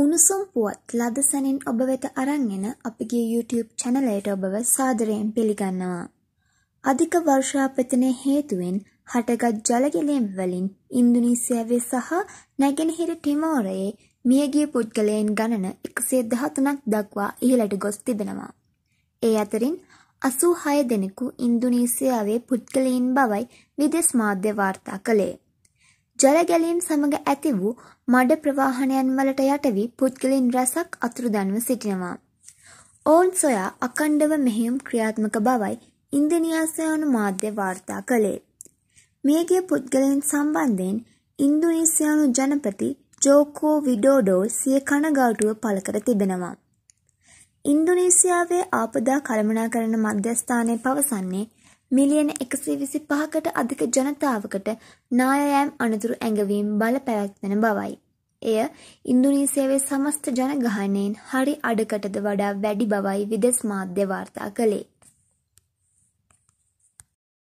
උණුසුම් පුවත් ලද සැනින් ඔබ වෙත අරන් එන අපගේ YouTube channel ඔබව සාදරයෙන් පිළිගන්නවා. අධික වර්ෂාපතනය හේතුවෙන් හටගත් ජලගැලීම් වලින් ඉන්දුනීසියාවේ සහ නැගෙනහිර ටිමෝරයේ මියගිය පුද්ගලයන් ගණන 113ක් දක්වා ඉහළට ගොස් තිබෙනවා. ඒ අතරින් 86 දෙනෙකු ඉන්දුනීසියාවේ පුද්ගලයන් බවයි විදේශ මාධ්‍ය වාර්තා කළේ. ජලගැලීම් සමග ඇති වූ මඩ ප්‍රවාහනයන් වලට යටවී පුද්ගලින් රැසක් අතුරුදන්ව සිටිනවා. ඔවුන් සොයා අකණ්ඩව මෙහෙයුම් ක්‍රියාත්මක බවයි ඉන්දුනීසියානු මාධ්‍ය වාර්තා කළේ. මියගිය පුද්ගලයන් සම්බන්ධයෙන් ඉන්දුනීසියානු ජනපති ජෝකෝ විඩෝඩෝ සිය කනගාටුව පළ කර තිබෙනවා. ඉන්දුනීසියාවේ ආපදා කළමනාකරණ මධ්‍යස්ථානය පවසන්නේ මිලියන 125කට අධික ජනතාවකට නායයෑම් අනතුරු ඇඟවීම් බල පැවැත්වෙන බවයි. එය ඉන්දුනීසියාවේ සමස්ත ජනගහනයෙන් හරි අඩකටද වඩා වැඩි බවයි විදෙස් මාධ්‍ය වාර්තා කළේ.